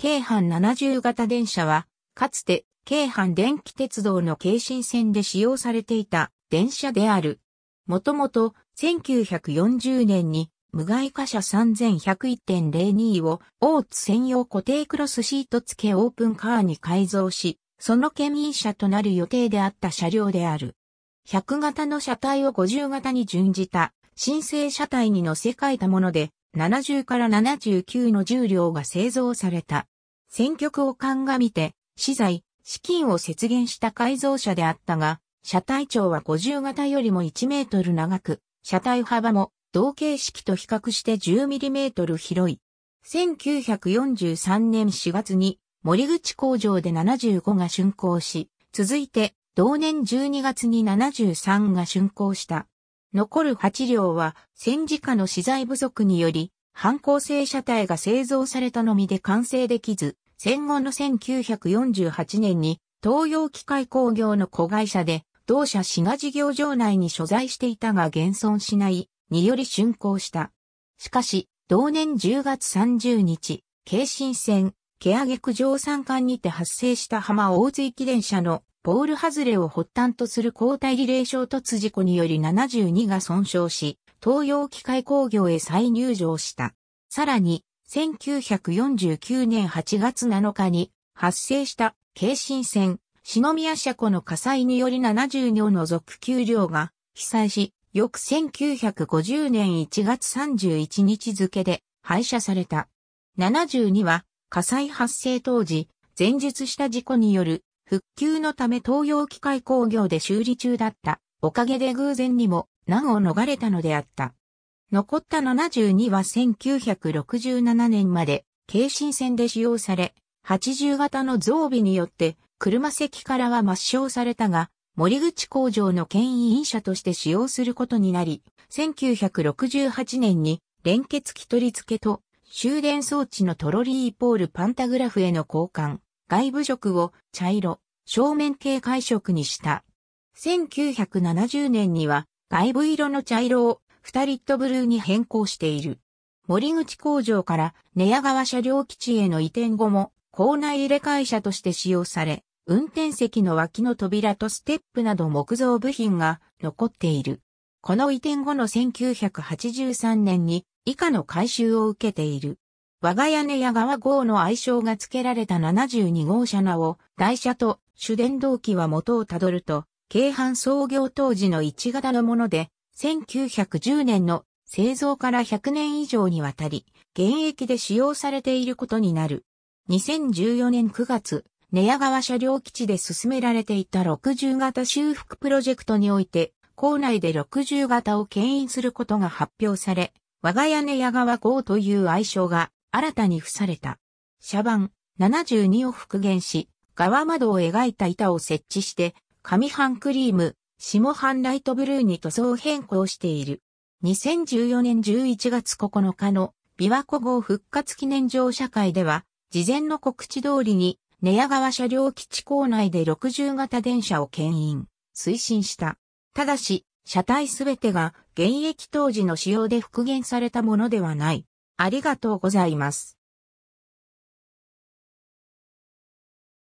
京阪70型電車は、かつて京阪電気鉄道の京神線で使用されていた電車である。もともと1940年に無害貨車3101.02を大津専用固定クロスシート付けオープンカーに改造し、その県民車となる予定であった車両である。100型の車体を50型に準じた新生車体に乗せ替えたもので、70から79の重量が製造された。選曲を鑑みて、資材、資金を節減した改造車であったが、車体長は50型よりも1メートル長く、車体幅も同形式と比較して10ミリメートル広い。1943年4月に森口工場で75が竣工し、続いて同年12月に73が竣工した。残る8両は戦時下の資材不足により、反抗性車体が製造されたのみで完成できず、戦後の1948年に東洋機械工業の子会社で同社滋賀事業場内に所在していたが現存しないにより竣工した。しかし、同年10月30日、京神線、毛上ク上山間にて発生した浜大津駅電車のポール外れを発端とする交代リレー衝突事故により72が損傷し、東洋機械工業へ再入場した。さらに、1949年8月7日に発生した京神線、篠宮車庫の火災により72を除く給料が被災し、翌1950年1月31日付で廃車された。72は火災発生当時、前述した事故による復旧のため東洋機械工業で修理中だった。おかげで偶然にも難を逃れたのであった。残った72は1967年まで京神線で使用され、80型の増備によって車席からは抹消されたが、森口工場の牽引車として使用することになり、1968年に連結機取り付けと終電装置のトロリーポールパンタグラフへの交換、外部色を茶色、正面形会色にした。1970年には外部色の茶色を二リットブルーに変更している。森口工場から寝屋川車両基地への移転後も校内入れ替え車として使用され、運転席の脇の扉とステップなど木造部品が残っている。この移転後の1983年に以下の改修を受けている。我が屋根屋側号の愛称が付けられた72号車名を、台車と主電動機は元をたどると、京阪創業当時の一型のもので、1910年の製造から100年以上にわたり、現役で使用されていることになる。2014年9月、寝屋川車両基地で進められていた60型修復プロジェクトにおいて、校内で60型を牽引することが発表され、我が家根屋川号という愛称が新たに付された。車板72を復元し、側窓を描いた板を設置して、上半クリーム、下半ライトブルーに塗装変更している。2014年11月9日の琵琶湖号復活記念乗車会では、事前の告知通りに、寝屋川車両基地構内で60型電車を牽引、推進した。ただし、車体すべてが現役当時の仕様で復元されたものではない。ありがとうございます。